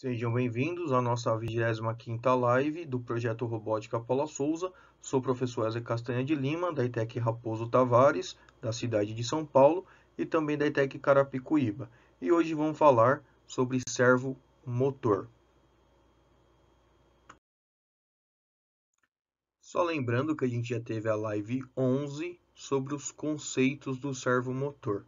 Sejam bem-vindos à nossa 25ª live do projeto Robótica Paula Souza. Sou o professor Eze Castanha de Lima, da ITEC Raposo Tavares, da cidade de São Paulo, e também da ITEC Carapicuíba. E hoje vamos falar sobre servo motor. Só lembrando que a gente já teve a live 11 sobre os conceitos do servo motor.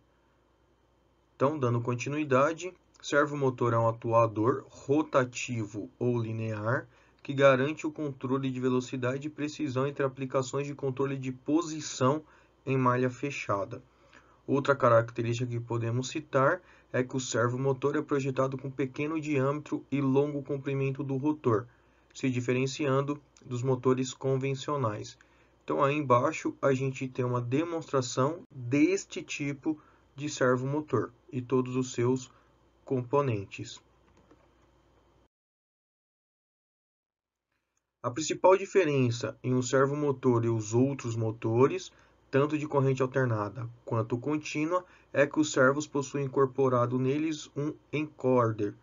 Então, dando continuidade, Servomotor é um atuador rotativo ou linear que garante o controle de velocidade e precisão entre aplicações de controle de posição em malha fechada. Outra característica que podemos citar é que o servomotor é projetado com pequeno diâmetro e longo comprimento do rotor, se diferenciando dos motores convencionais. Então aí embaixo a gente tem uma demonstração deste tipo de servomotor e todos os seus componentes. A principal diferença em um servomotor e os outros motores, tanto de corrente alternada quanto contínua, é que os servos possuem incorporado neles um encoder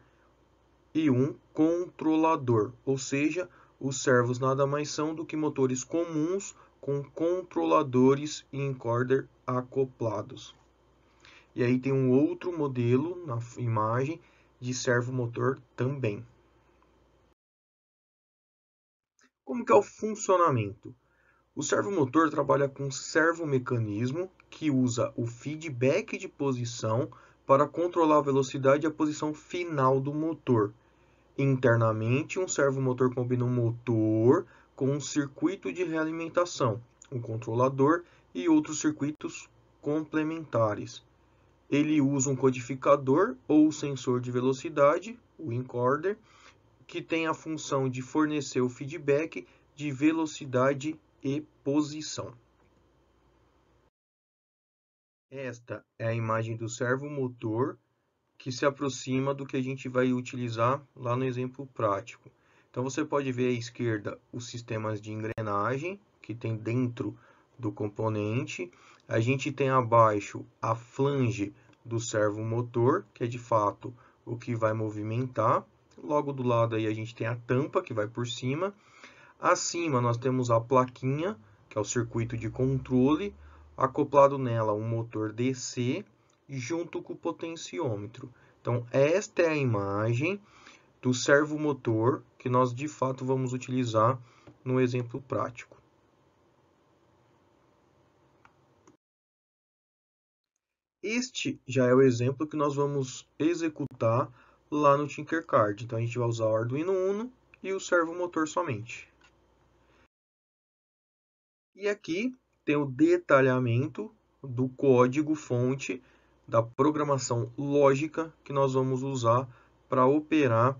e um controlador, ou seja, os servos nada mais são do que motores comuns com controladores e encoder acoplados. E aí tem um outro modelo na imagem de servomotor também. Como que é o funcionamento? O servomotor trabalha com servomecanismo que usa o feedback de posição para controlar a velocidade e a posição final do motor. Internamente, um servomotor combina um motor com um circuito de realimentação, um controlador e outros circuitos complementares ele usa um codificador ou sensor de velocidade, o encoder, que tem a função de fornecer o feedback de velocidade e posição. Esta é a imagem do servomotor que se aproxima do que a gente vai utilizar lá no exemplo prático. Então você pode ver à esquerda os sistemas de engrenagem que tem dentro do componente a gente tem abaixo a flange do servo motor, que é de fato o que vai movimentar. Logo do lado aí a gente tem a tampa que vai por cima. Acima nós temos a plaquinha, que é o circuito de controle, acoplado nela um motor DC junto com o potenciômetro. Então esta é a imagem do servo motor que nós de fato vamos utilizar no exemplo prático. Este já é o exemplo que nós vamos executar lá no Tinkercad. Então, a gente vai usar o Arduino Uno e o servomotor somente. E aqui tem o detalhamento do código fonte da programação lógica que nós vamos usar para operar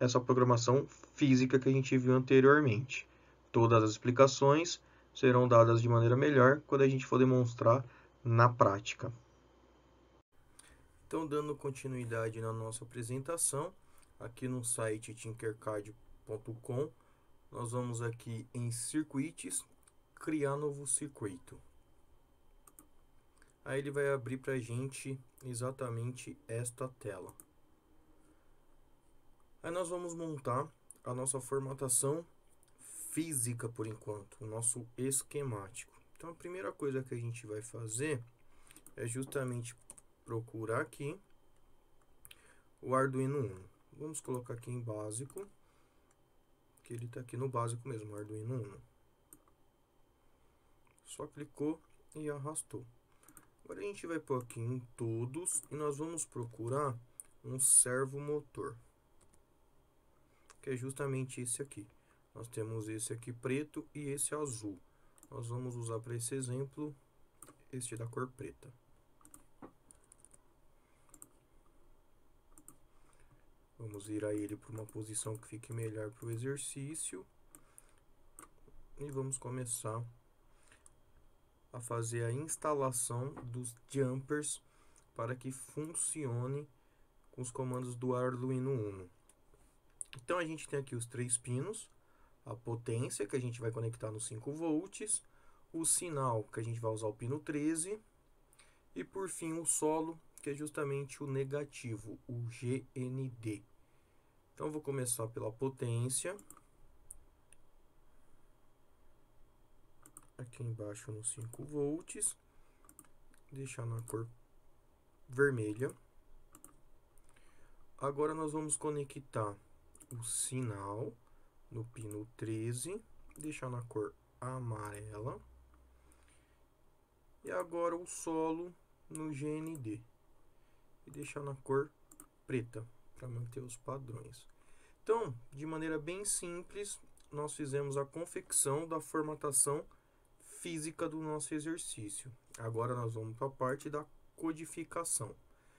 essa programação física que a gente viu anteriormente. Todas as explicações serão dadas de maneira melhor quando a gente for demonstrar na prática. Então, dando continuidade na nossa apresentação, aqui no site tinkercad.com, nós vamos aqui em circuitos, criar novo circuito. Aí ele vai abrir para a gente exatamente esta tela. Aí nós vamos montar a nossa formatação física por enquanto, o nosso esquemático. Então a primeira coisa que a gente vai fazer é justamente procura aqui o Arduino Uno. Vamos colocar aqui em básico, que ele está aqui no básico mesmo, Arduino Uno. Só clicou e arrastou. Agora a gente vai pôr aqui em todos e nós vamos procurar um servo motor, que é justamente esse aqui. Nós temos esse aqui preto e esse azul. Nós vamos usar para esse exemplo este da cor preta. Vamos virar ele para uma posição que fique melhor para o exercício. E vamos começar a fazer a instalação dos jumpers para que funcione com os comandos do Arduino Uno. Então a gente tem aqui os três pinos, a potência que a gente vai conectar nos 5 volts, o sinal que a gente vai usar o pino 13 e por fim o solo que é justamente o negativo, o GND. Então, vou começar pela potência. Aqui embaixo nos 5 volts. Deixar na cor vermelha. Agora, nós vamos conectar o sinal no pino 13. Deixar na cor amarela. E agora o solo no GND. E deixar na cor preta para manter os padrões. Então, de maneira bem simples, nós fizemos a confecção da formatação física do nosso exercício. Agora nós vamos para a parte da codificação.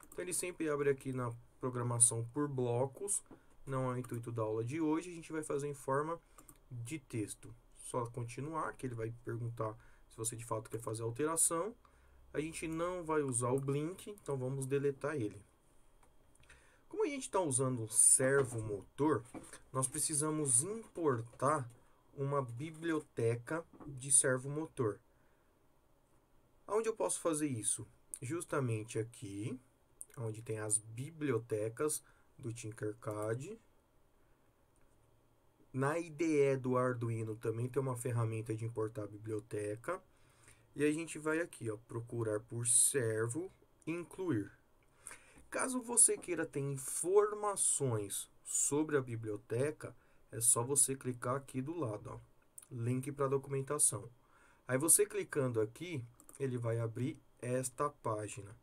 Então, ele sempre abre aqui na programação por blocos, não é o intuito da aula de hoje, a gente vai fazer em forma de texto. Só continuar, que ele vai perguntar se você de fato quer fazer alteração. A gente não vai usar o blink, então vamos deletar ele. Como a gente está usando um servo motor, nós precisamos importar uma biblioteca de servo motor. Onde eu posso fazer isso? Justamente aqui, onde tem as bibliotecas do Tinkercad. Na IDE do Arduino também tem uma ferramenta de importar biblioteca. E a gente vai aqui, ó, procurar por servo, incluir. Caso você queira ter informações sobre a biblioteca, é só você clicar aqui do lado, ó, link para documentação. Aí você clicando aqui, ele vai abrir esta página.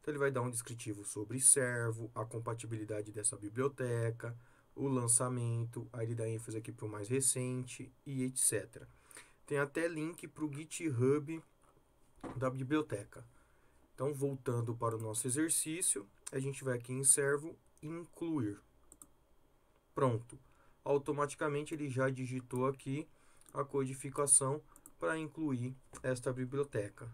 Então ele vai dar um descritivo sobre servo, a compatibilidade dessa biblioteca, o lançamento, aí ele dá ênfase aqui para o mais recente e etc. Tem até link para o GitHub da biblioteca. Então voltando para o nosso exercício, a gente vai aqui em servo incluir. Pronto. Automaticamente ele já digitou aqui a codificação para incluir esta biblioteca.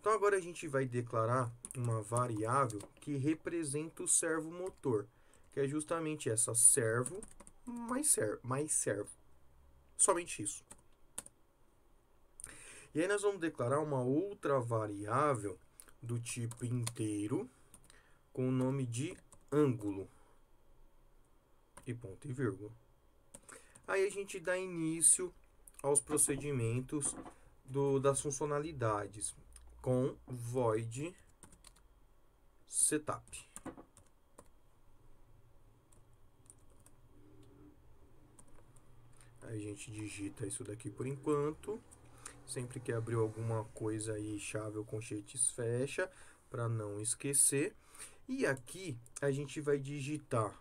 Então agora a gente vai declarar uma variável que representa o servo motor, que é justamente essa servo mais servo, mais servo. Somente isso. E aí nós vamos declarar uma outra variável do tipo inteiro, com o nome de ângulo e ponto e vírgula. Aí a gente dá início aos procedimentos do, das funcionalidades com void setup. a gente digita isso daqui por enquanto. Sempre que abriu alguma coisa aí, chave ou conchetes, fecha, para não esquecer. E aqui a gente vai digitar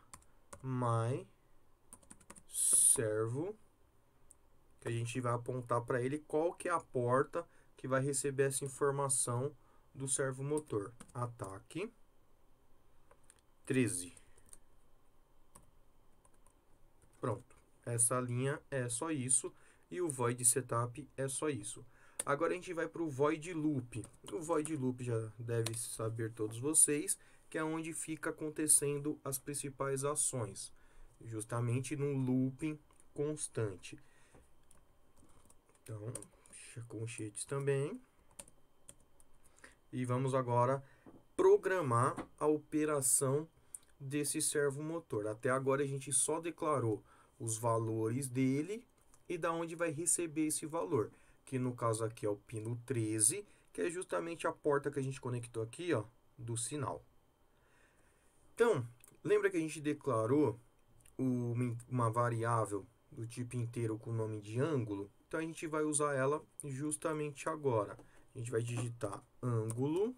my servo, que a gente vai apontar para ele qual que é a porta que vai receber essa informação do servo motor. Ataque 13. Pronto. Essa linha é só isso e o void setup é só isso. Agora a gente vai para o void loop. O void loop já deve saber todos vocês que é onde fica acontecendo as principais ações, justamente num looping constante. Então, conchetes também. E vamos agora programar a operação desse servomotor. Até agora a gente só declarou os valores dele e da onde vai receber esse valor, que no caso aqui é o pino 13, que é justamente a porta que a gente conectou aqui, ó, do sinal. Então, lembra que a gente declarou uma variável do tipo inteiro com o nome de ângulo? Então, a gente vai usar ela justamente agora. A gente vai digitar ângulo.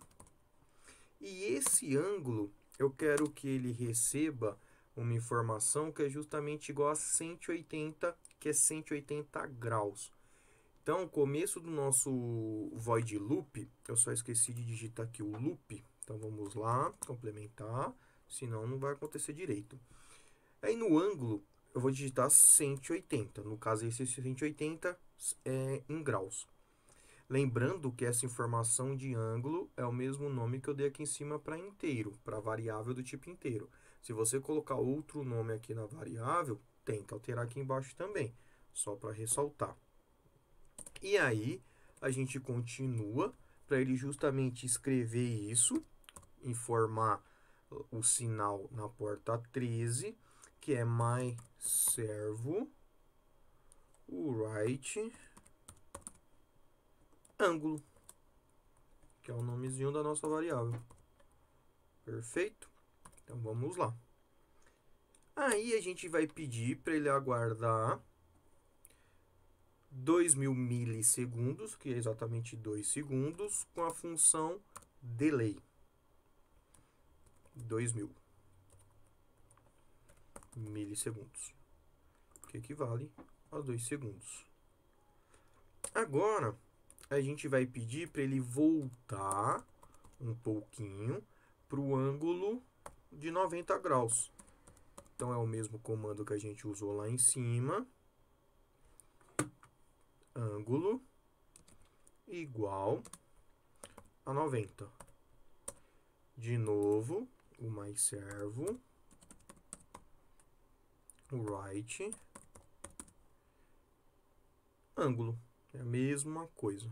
E esse ângulo, eu quero que ele receba uma informação que é justamente igual a 180, que é 180 graus. Então, começo do nosso void loop, eu só esqueci de digitar aqui o loop. Então, vamos lá, complementar senão não vai acontecer direito. Aí no ângulo, eu vou digitar 180, no caso esse 180 é em graus. Lembrando que essa informação de ângulo é o mesmo nome que eu dei aqui em cima para inteiro, para variável do tipo inteiro. Se você colocar outro nome aqui na variável, tem que alterar aqui embaixo também, só para ressaltar. E aí, a gente continua para ele justamente escrever isso, informar o sinal na porta 13, que é my servo, o right ângulo, que é o nomezinho da nossa variável. Perfeito? Então vamos lá. Aí a gente vai pedir para ele aguardar 2000 milissegundos, que é exatamente 2 segundos, com a função delay. 2000 milissegundos, que equivale a 2 segundos. Agora, a gente vai pedir para ele voltar um pouquinho para o ângulo de 90 graus. Então, é o mesmo comando que a gente usou lá em cima. Ângulo igual a 90. De novo, o mais servo, o right, ângulo. É a mesma coisa.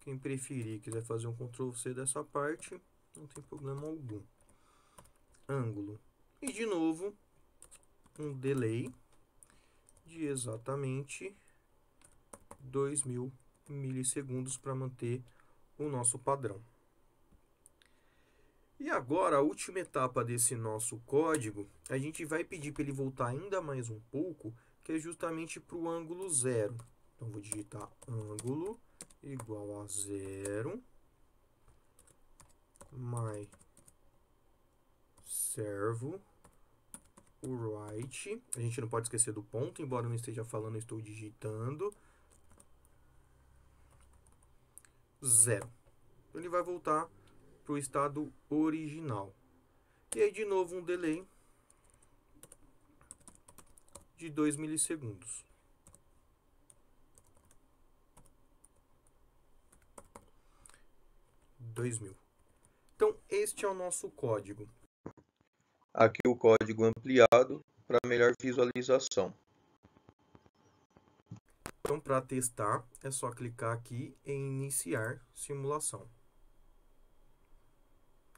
Quem preferir, quiser fazer um Ctrl C dessa parte, não tem problema algum. Ângulo. E de novo, um delay de exatamente 2000 milissegundos para manter o nosso padrão. E agora, a última etapa desse nosso código, a gente vai pedir para ele voltar ainda mais um pouco, que é justamente para o ângulo zero. Então, vou digitar ângulo igual a zero, my servo, o right, a gente não pode esquecer do ponto, embora eu não esteja falando, eu estou digitando, zero. Então, ele vai voltar para o estado original. E aí, de novo, um delay de 2 milissegundos. mil. Então, este é o nosso código. Aqui o código ampliado para melhor visualização. Então, para testar, é só clicar aqui em iniciar simulação.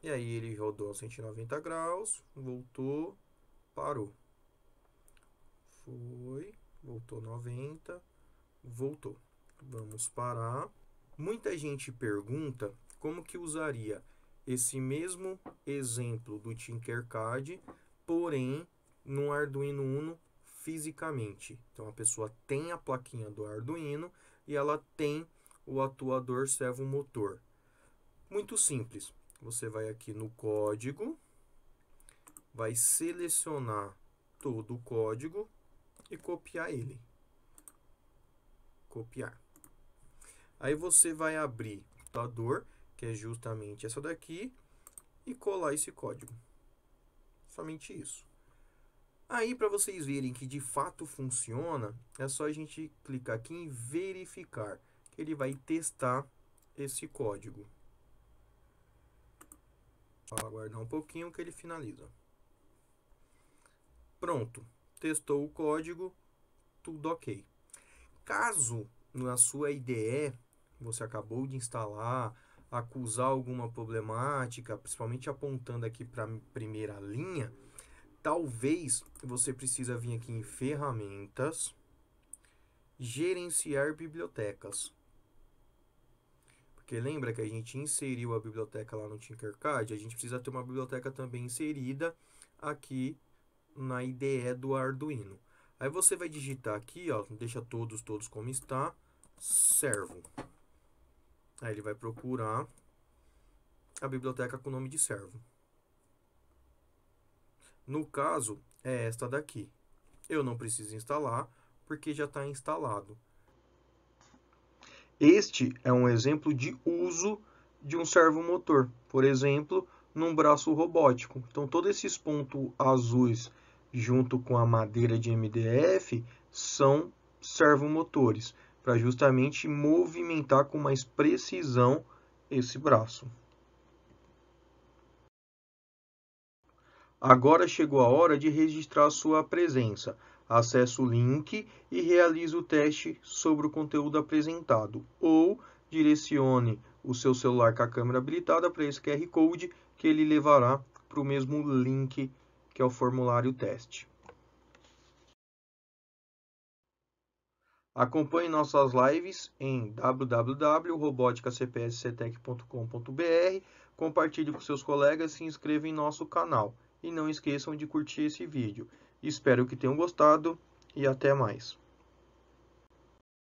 E aí ele rodou 190 graus, voltou, parou. Foi, voltou 90, voltou. Vamos parar. Muita gente pergunta como que usaria esse mesmo exemplo do Tinkercad, porém no Arduino Uno fisicamente. Então a pessoa tem a plaquinha do Arduino e ela tem o atuador servomotor. Muito simples você vai aqui no código, vai selecionar todo o código e copiar ele. Copiar. Aí você vai abrir o computador, que é justamente essa daqui, e colar esse código. Somente isso. Aí, para vocês verem que de fato funciona, é só a gente clicar aqui em verificar, que ele vai testar esse código. Vou aguardar um pouquinho que ele finaliza. Pronto, testou o código, tudo ok. Caso na sua IDE você acabou de instalar acusar alguma problemática, principalmente apontando aqui para a primeira linha, talvez você precisa vir aqui em ferramentas, gerenciar bibliotecas. Porque lembra que a gente inseriu a biblioteca lá no Tinkercad? A gente precisa ter uma biblioteca também inserida aqui na IDE do Arduino. Aí você vai digitar aqui, ó, deixa todos, todos como está, servo. Aí ele vai procurar a biblioteca com o nome de servo. No caso, é esta daqui. Eu não preciso instalar, porque já está instalado. Este é um exemplo de uso de um servomotor, por exemplo, num braço robótico. Então, todos esses pontos azuis junto com a madeira de MDF são servomotores, para justamente movimentar com mais precisão esse braço. Agora chegou a hora de registrar sua presença. Acesse o link e realize o teste sobre o conteúdo apresentado ou direcione o seu celular com a câmera habilitada para esse QR Code que ele levará para o mesmo link que é o formulário teste. Acompanhe nossas lives em www.roboticacpsctec.com.br, compartilhe com seus colegas e se inscreva em nosso canal. E não esqueçam de curtir esse vídeo. Espero que tenham gostado e até mais.